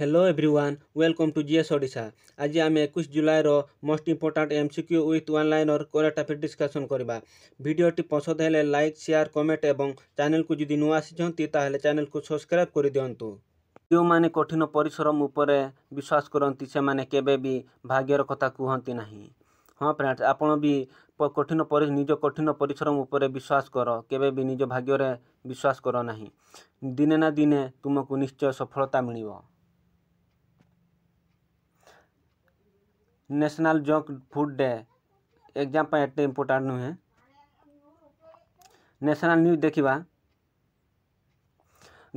Hello everyone welcome to GS Odisha ଆଜି ଆମେ ଏକୋଇଶ ଜୁଲାଇର most important MCQ with one liner current affair discussion କରିବା ଭିଡ଼ିଓଟି ପସନ୍ଦ ହେଲେ ଲାଇକ୍ ସେୟାର୍ କମେଣ୍ଟ ଏବଂ ଚ୍ୟାନେଲ୍କୁ ଯଦି ନୂଆ ଆସିଛନ୍ତି ତାହେଲେ ଚ୍ୟାନେଲ୍କୁ ସବସ୍କ୍ରାଇବ୍ କରିଦିଅନ୍ତୁ ଯେଉଁମାନେ କଠିନ ପରିଶ୍ରମ ଉପରେ ବିଶ୍ୱାସ କରନ୍ତି ସେମାନେ କେବେ ବି ଭାଗ୍ୟର କଥା କୁହନ୍ତି ନାହିଁ ହଁ ଫ୍ରେଣ୍ଡସ୍ ଆପଣ ବି କଠିନ ପରି ନିଜ କଠିନ ପରିଶ୍ରମ ଉପରେ ବିଶ୍ୱାସ କର କେବେ ବି ନିଜ ଭାଗ୍ୟରେ ବିଶ୍ୱାସ କର ନାହିଁ ଦିନେ ନା ଦିନେ ତୁମକୁ ନିଶ୍ଚୟ ସଫଳତା ମିଳିବ national junk food day exam एग्जामे इम्पोर्टाट नुहे नेशनल न्यूज देखा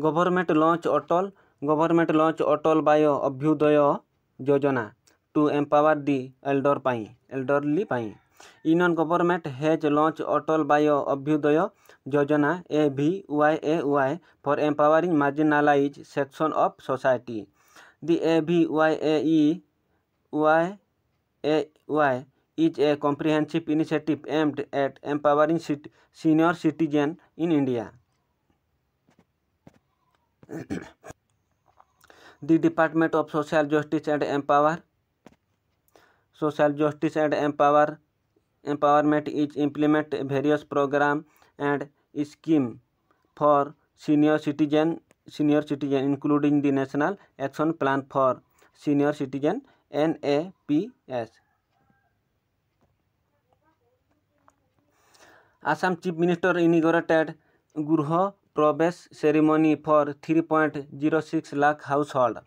government launch Atal government launch Atal Vayo Abhyuday Yojana to empower the elder पर एल्डरली इनन government has launch Atal Vayo Abhyuday Yojana A V Y A Y for empowering marginalize section of society the A V Y A Y AY is a comprehensive initiative aimed at empowering cit senior citizens in India. the Department of Social Justice and Empower Social Justice and Empower Empowerment is implement various program and scheme for senior citizen senior citizen including the National Action Plan for Senior Citizen N A P S Assam chief minister inaugurated Griha Pravesh ceremony for three point zero six lakh household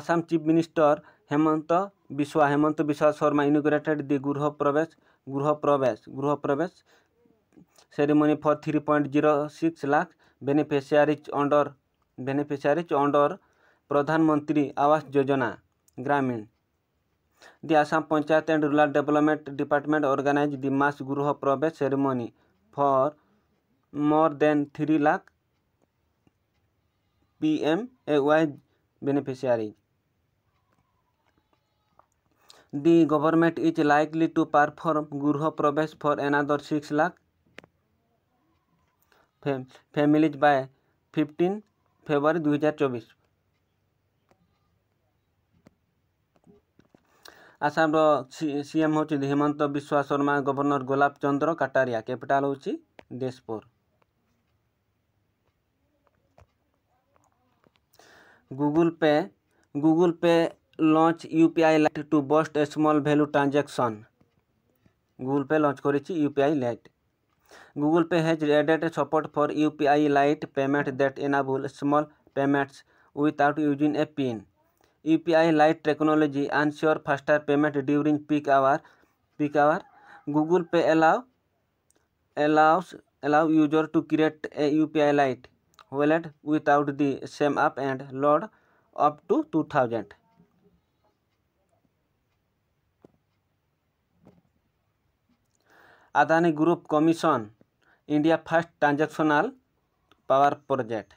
Assam chief minister Himanta Biswa Himanta Biswa Sarma inaugurated the Griha Pravesh Griha Pravesh Griha Pravesh ceremony for three point zero six lakh beneficiaries under beneficiaries under Pradhan Mantri Awas योजना ग्रामीण The Assam Panchayat and Rural Development Department organized the mass Guru Pravesh ceremony for more than 3 lakh PMAY beneficiaries. The government is likely to perform Guru Pravesh for another 6 lakh families by 15 February 2024. ଆସାମର CM ହେଉଛନ୍ତି ହିମନ୍ତ ବିଶ୍ୱାସ Sharma governor ଗୋଲାପ ଚନ୍ଦ୍ର Kataria capital ହେଉଛି Deshpur Google Pay Google Pay launch U P I Lite to boost a small value transaction Google Pay launch କରିଛି U P I Lite Google Pay has added support for U P I Lite payment that enable small payments without using a PIN UPI Lite technology ensure faster payment during peak hour. Peak hour. Google Pay allow allows allow user to create a UPI Lite wallet without the same app and load up to 2000. Adani Group Commission India First Transactional Power Project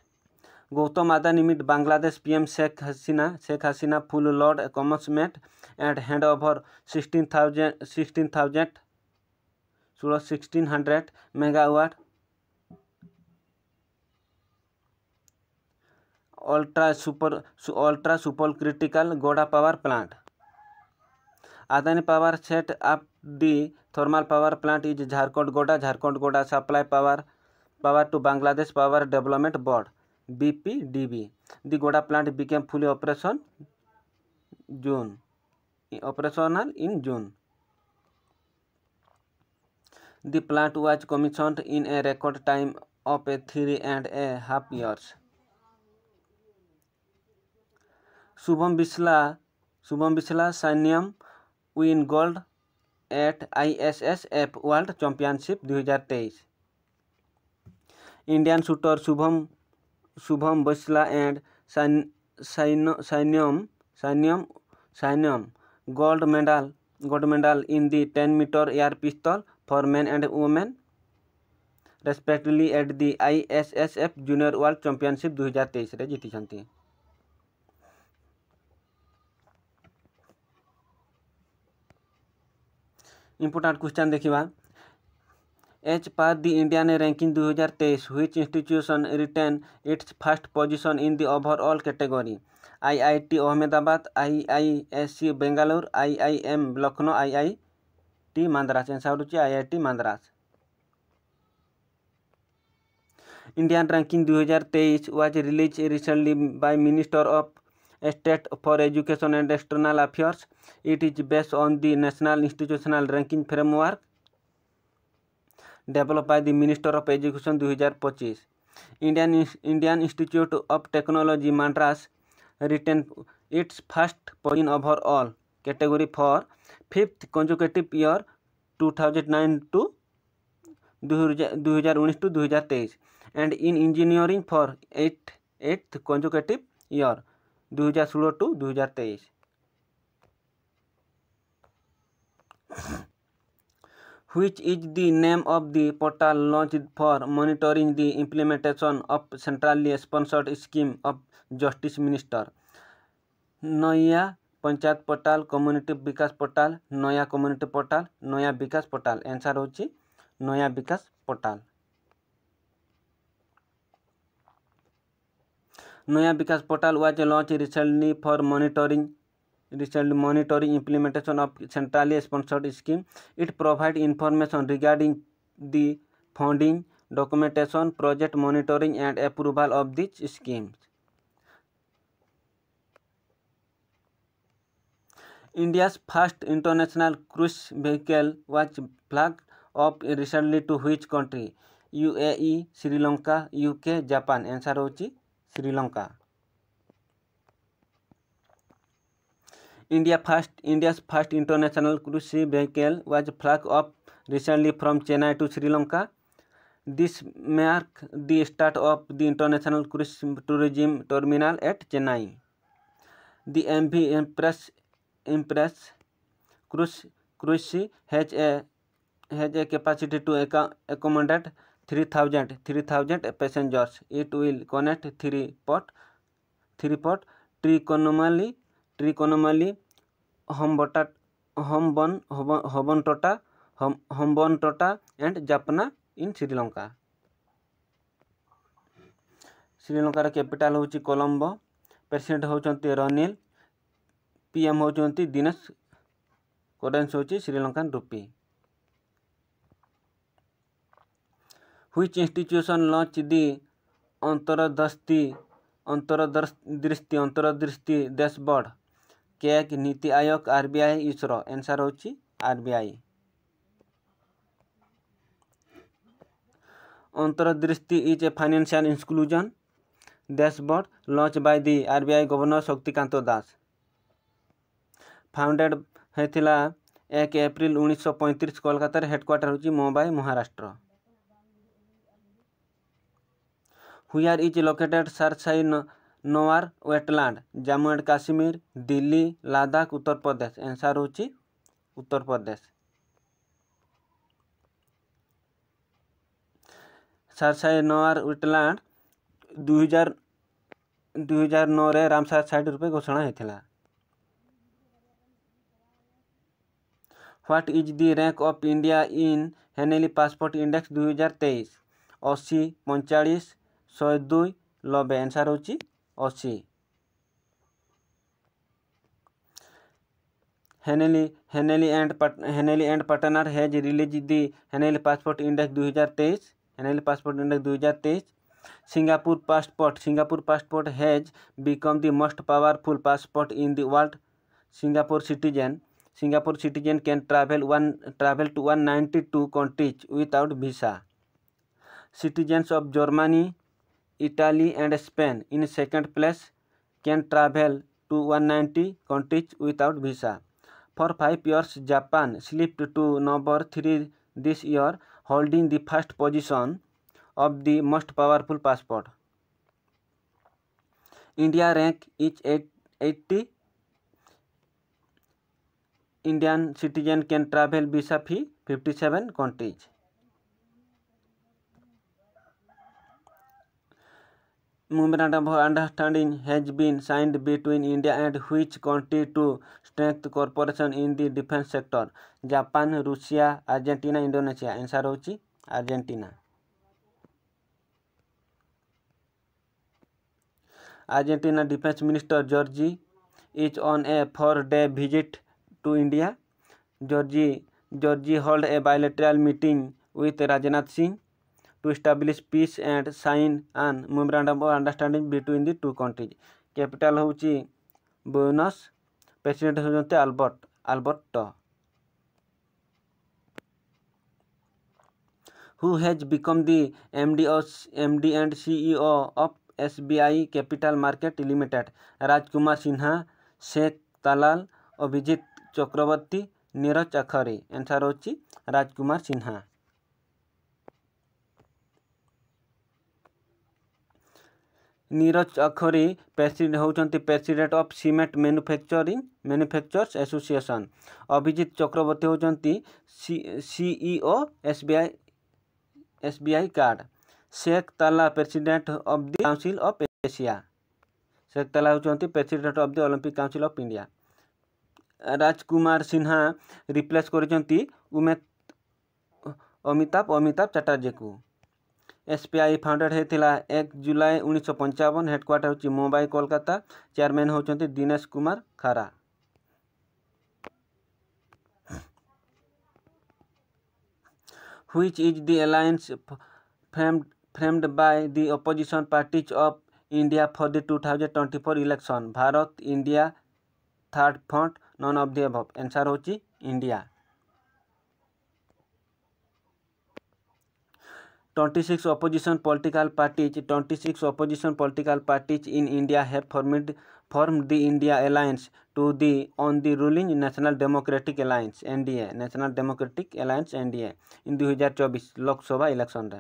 Gautam Adani meet Bangladesh PM Sheikh Hasina Sheikh Hasina full load commencement and hand over sixteen thousand sixteen thousand सोलह sixteen hundred megawatt ultra super ultra super critical Godda power plant Adani power set up the thermal power plant is Jharkhand Godda Jharkhand Godda supply power power to Bangladesh power development board BPDB. The Goda plant became fully operational June. Operational in June. The plant was commissioned in a record time of a three and a half years. Shubham Bisla, Shubham Bisla Sanyam win gold at I S S F world championship दुई हजार तेईस Indian shooter Shubham Shubham Bisla and Sainyam Sainyam Sainyam gold medal gold medal in the ten metre air pistol for men and women respectively at the I S S F junior world championship दुई हजार तेईस जीति important question देखा As per the Indian ranking 2023, which institution retained its first position in the overall category? IIT Ahmedabad, IISc Bangalore, IIM Lucknow, IIT Madras. Answer होची IIT Madras. Indian ranking 2023 was released recently by Minister of State for Education and External Affairs. It is based on the National Institutional Ranking Framework develop by the minister of education दुई हजार पच्चीस Indian Indian Institute of Technology Madras return its first position over category for fifth consecutive year two thousand nine to दो हज़ार उन्नीस to दो हज़ार तेईस and in engineering for eight eighth consecutive year दो हज़ार सोलह टू दो हज़ार तेईस which is the name of the portal launched for monitoring the implementation of centrally sponsored scheme of justice minister Nyaya panchayat portal community Vikas portal Nyaya community portal Nyaya Vikas portal answer होची Nyaya Vikas portal Nyaya Vikas portal was launch recently for monitoring recent monitoring implementation of centrally sponsored scheme it provide information regarding the funding documentation project monitoring and approval of this schemes India first international cruise vehicle was flag up recently to which country UAE Sri Lanka UK Japan answer होची Sri Lanka India first India's first international cruise ship vehicle was flagged up recently from Chennai to Sri Lanka. This marked the start of the international cruise tourism terminal at Chennai. The MV Empress Empress cruise cruise has a has a capacity to accommodate 3000 3000 passengers. It will connect three port three port trigonometrically ट्रिकोनोमली हम्बटा हम्बन हबन टोटा हम Hambantota and Jaffna in Sri Lanka श्रीलंकार capital हूँ Colombo president हूँ Ranil PM हूँ दिनेश करेन्स हूँ Sri Lankan rupee हुई institution launch the Antardrishti Antardrishti Antardrishti dashboard क्या NITI Aayog RBI ISRO answer होची RBI Antardrishti is a financial inclusion dashboard launch by the RBI governor Shaktikanta Das founded होता एक एप्रिल उन्नीस पैंतीस कलकतार हेडक्वार्टर हूँ Mumbai Maharashtra are is located साई नोआर wetland Jammu and Kashmir Delhi Ladakh Uttar Pradesh answer हो उत्तर प्रदेश सरसाइ नोआर वेटलैंड दुईार दुई हजार नौ रामसर सैट रूप घोषणा होता what is the rank of India in Henley passport index दुई हजार तेईस अशी पैंचाश शहे दुई नबे एनसर होगी अच्छी हेनेली हेनेली एंड पट Henley and partner has release the Henley passport index दुई हज़ार तेईस हेनेली पासपोर्ट इंडेक्स दुई हज़ार तेईस Singapore passport Singapore passport has become the most powerful passport in the world Singapore citizen Singapore citizen can travel one travel to one ninety two countries without visa citizens of Germany Italy and Spain in second place can travel to 190 countries without visa. For five years, Japan slipped to number three this year, holding the first position of the most powerful passport. India rank is 80. Indian citizen can travel visa free 57 countries. memorandum of understanding has been signed between India and which country to strengthen cooperation in the defense sector Japan Russia Argentina Indonesia answer ହେଉଛି Argentina Argentina defence minister Jorge is on a four day visit to India Jorge Jorge hold a bilateral meeting with Rajnath Singh to establish peace and sign an memorandum of understanding between the two countries capital ହେଉଛି Buenos president ହେଉଛନ୍ତି Albert Albert who has become the MD, of, MD and CEO of SBI Capital Market Limited, Rajkumar Sinha, Sheikh Talal, Abhijit Chakraborty, Neeraj Akhari. Answer होची Rajkumar Sinha Neeraj Akhouri president president of cement manufacturing manufacturers association Abhijit Chakravarty हूँ C CEO SBI SBI card Sheikh Talal president of the council of Asia Sheikh Talal हूँ president of the Olympic council of India Rajkumar Sinha replace कर अमिताभ अमिताभ चाटार्जी को SPI founded होता एक जुलाई उन्नीस पंचावन headquarter हो Mumbai Kolkata chairman होती दिनेश कुमार खारा which is the alliance framed, framed by the opposition parties of India for the 2024 election. Bharat, India, Third Front, none of the above. Answer होची India. Twenty six opposition political parties twenty six opposition political parties in India have formed form the India alliance to the on the ruling National Democratic Alliance N D A National Democratic Alliance N D A in दुई हजार चौबीस Lok Sabha election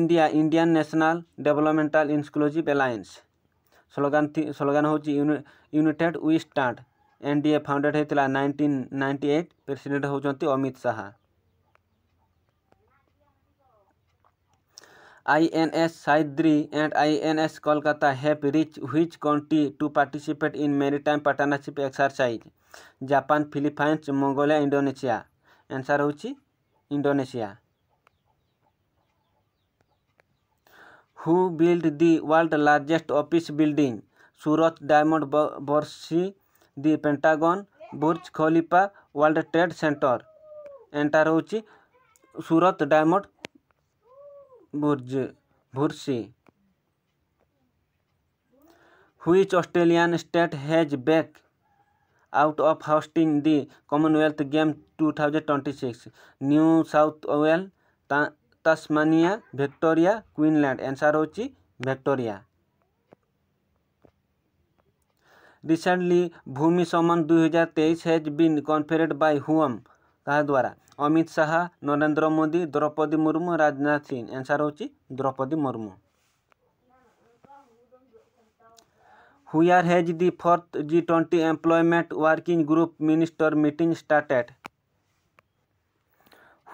India Indian National Developmental Inclusive Alliance slogan slogan हूँ united we stand N D A founded होता है nineteen ninety eight president Amit Shah I N S Sahyadri and I N S Kolkata has reach which country to participate in maritime partnership exercise Japan Philippines Mongolia Indonesia answer हूँ Indonesia who build the world largest office building Surat diamond bourse the Pentagon Burj Khalifa World Trade Center answer हूँ Surat diamond Burj bourse which Australian state has back out of hosting the Commonwealth game two thousand twenty six New South Wales Tasmania Victoria क्वीनलैंड answer हो Victoria recently भूमि समन दुई हजार तेईस has been कन्फेरेड bye whom कहा द्वारा Amit Shah Narendra Modi Droupadi Murmu Rajnath Singh answer ହେଉଛି Droupadi Murmu where has the fourth G twenty employment working group minister meeting started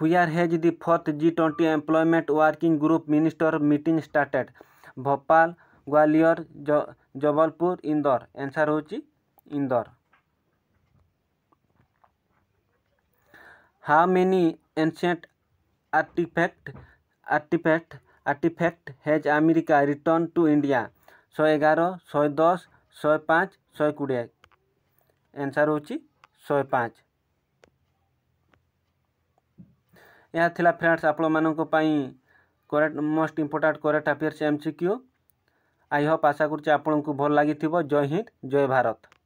where has the fourth G twenty employment working group minister meeting started Bhopal Gwalior Jabalpur Indore answer हो Indore how many ancient artifact artifact artifact has America returned to India? ଶହେ ଏଗାର ଶହେ ଦଶ ଶହେ ପାଞ୍ଚ ଶହେ କୋଡ଼ିଏ answer ହେଉଛି ଶହେ ପାଞ୍ଚ ଏହା ଥିଲା ଫ୍ରେଣ୍ଡସ୍ ଆପଣମାନଙ୍କ ପାଇଁ current most important current affairs M C Q I hope ଆଶା କରୁଛି ଆପଣଙ୍କୁ ଭଲ ଲାଗିଥିବ ଜୟ ହିନ୍ଦ ଜୟ ଭାରତ